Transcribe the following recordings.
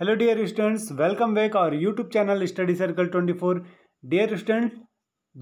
hello dear students welcome back और YouTube channel study circle twenty four dear student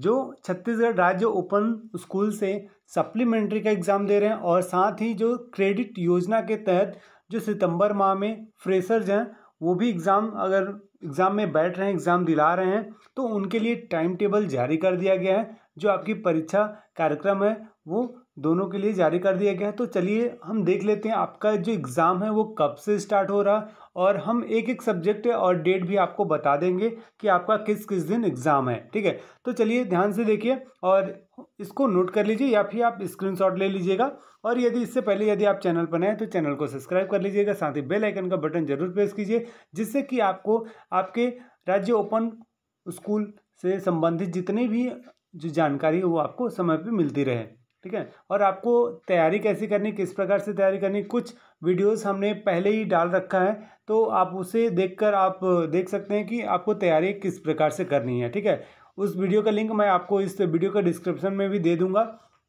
जो छत्तीसगढ़ राज्य open school से supplementary का exam दे रहे हैं और साथ ही जो क्रेडिट योजना के तहत जो सितंबर माह में फ्रेशर्स हैं वो भी एग्ज़ाम अगर एग्ज़ाम में बैठ रहे हैं एग्ज़ाम दिला रहे हैं तो उनके लिए टाइम टेबल जारी कर दिया गया है जो आपकी परीक्षा कार्यक्रम है वो दोनों के लिए जारी कर दिया गया है तो चलिए हम देख लेते हैं आपका जो एग्ज़ाम है वो कब से स्टार्ट हो रहा और हम एक एक सब्जेक्ट और डेट भी आपको बता देंगे कि आपका किस किस दिन एग्ज़ाम है ठीक है तो चलिए ध्यान से देखिए और इसको नोट कर लीजिए या फिर आप स्क्रीनशॉट ले लीजिएगा और यदि इससे पहले यदि आप चैनल पर नए हैं तो चैनल को सब्सक्राइब कर लीजिएगा साथ ही बेल आइकन का बटन जरूर प्रेस कीजिए जिससे कि आपको आपके राज्य ओपन स्कूल से संबंधित जितनी भी जो जानकारी है वो आपको समय पर मिलती रहे ठीक है और आपको तैयारी कैसे करनी किस प्रकार से तैयारी करनी कुछ वीडियोस हमने पहले ही डाल रखा है तो आप उसे देखकर आप देख सकते हैं कि आपको तैयारी किस प्रकार से करनी है ठीक है उस वीडियो का लिंक मैं आपको इस वीडियो का डिस्क्रिप्शन में भी दे दूंगा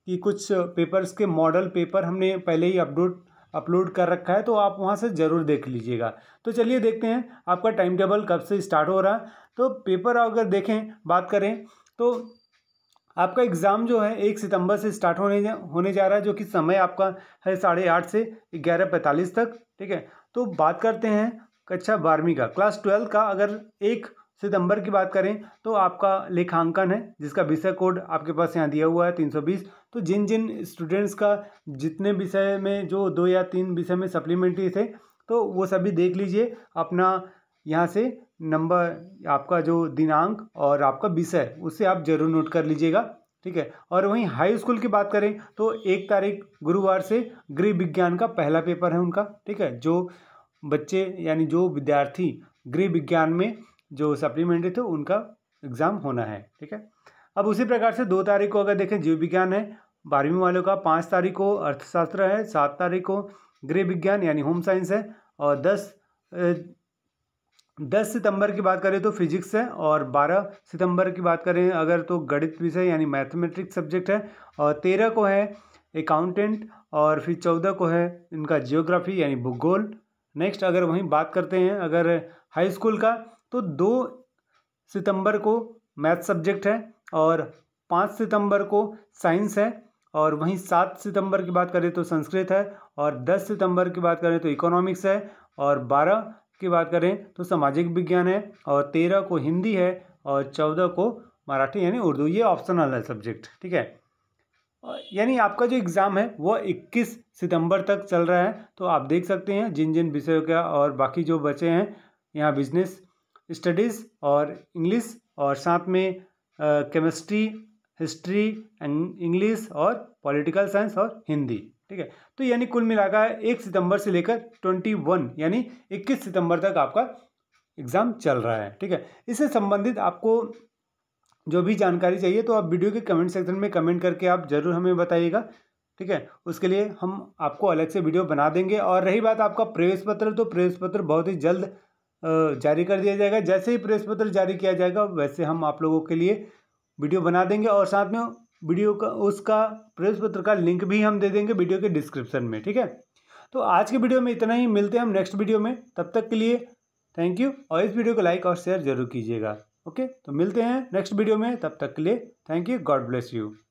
कि कुछ पेपर्स के मॉडल पेपर हमने पहले ही अपलोड अपलोड कर रखा है तो आप वहाँ से ज़रूर देख लीजिएगा तो चलिए देखते हैं आपका टाइम टेबल कब से स्टार्ट हो रहा है तो पेपर अगर देखें बात करें तो आपका एग्ज़ाम जो है एक सितंबर से स्टार्ट होने जा होने जा रहा है जो कि समय आपका है साढ़े आठ से ग्यारह पैंतालीस तक ठीक है तो बात करते हैं कक्षा बारहवीं का क्लास ट्वेल्व का अगर एक सितंबर की बात करें तो आपका लेखांकन है जिसका विषय कोड आपके पास यहाँ दिया हुआ है तीन सौ बीस तो जिन जिन स्टूडेंट्स का जितने विषय में जो दो या तीन विषय में सप्लीमेंट्री थे तो वो सभी देख लीजिए अपना यहाँ से नंबर आपका जो दिनांक और आपका विषय उसे आप ज़रूर नोट कर लीजिएगा ठीक है और वहीं हाई स्कूल की बात करें तो एक तारीख गुरुवार से गृह विज्ञान का पहला पेपर है उनका ठीक है जो बच्चे यानी जो विद्यार्थी गृह विज्ञान में जो सप्लीमेंट्री थे उनका एग्ज़ाम होना है ठीक है अब उसी प्रकार से दो तारीख को अगर देखें जीव विज्ञान है बारहवीं वालों का पाँच तारीख को अर्थशास्त्र है सात तारीख को गृह विज्ञान यानी होम साइंस है और दस दस सितंबर की बात करें तो फिजिक्स है और बारह सितंबर की बात करें अगर तो गणित विषय यानी मैथमेटिक्स सब्जेक्ट है और तेरह को है अकाउंटेंट और फिर चौदह को है इनका जियोग्राफी यानी भूगोल नेक्स्ट अगर वहीं बात करते हैं अगर हाई स्कूल का तो दो सितंबर को मैथ सब्जेक्ट है और पाँच सितंबर को साइंस है और वहीं सात सितंबर की बात करें तो संस्कृत है और दस सितंबर की बात करें तो इकोनॉमिक्स है और बारह की बात करें तो सामाजिक विज्ञान है और तेरह को हिंदी है और चौदह को मराठी यानी उर्दू ये ऑप्शनल है सब्जेक्ट ठीक है यानी आपका जो एग्ज़ाम है वो 21 सितंबर तक चल रहा है तो आप देख सकते हैं जिन जिन विषयों का और बाकी जो बचे हैं यहाँ बिजनेस स्टडीज़ और इंग्लिश और साथ में केमिस्ट्री हिस्ट्री एंड इंग्लिश और पॉलिटिकल साइंस और हिंदी ठीक है तो यानी कुल मिलाकर एक सितंबर से लेकर ट्वेंटी वन यानी इक्कीस सितंबर तक आपका एग्ज़ाम चल रहा है ठीक है इससे संबंधित आपको जो भी जानकारी चाहिए तो आप वीडियो के कमेंट सेक्शन में कमेंट करके आप ज़रूर हमें बताइएगा ठीक है उसके लिए हम आपको अलग से वीडियो बना देंगे और रही बात आपका प्रवेश पत्र तो प्रवेश पत्र बहुत ही जल्द जारी कर दिया जाएगा जैसे ही प्रवेश पत्र जारी किया जाएगा वैसे हम आप लोगों के लिए वीडियो बना देंगे और साथ में वीडियो का उसका प्रवेश पत्र का लिंक भी हम दे देंगे वीडियो के डिस्क्रिप्शन में ठीक है तो आज के वीडियो में इतना ही मिलते हैं हम नेक्स्ट वीडियो में तब तक के लिए थैंक यू और इस वीडियो को लाइक और शेयर जरूर कीजिएगा ओके तो मिलते हैं नेक्स्ट वीडियो में तब तक के लिए thank you God bless you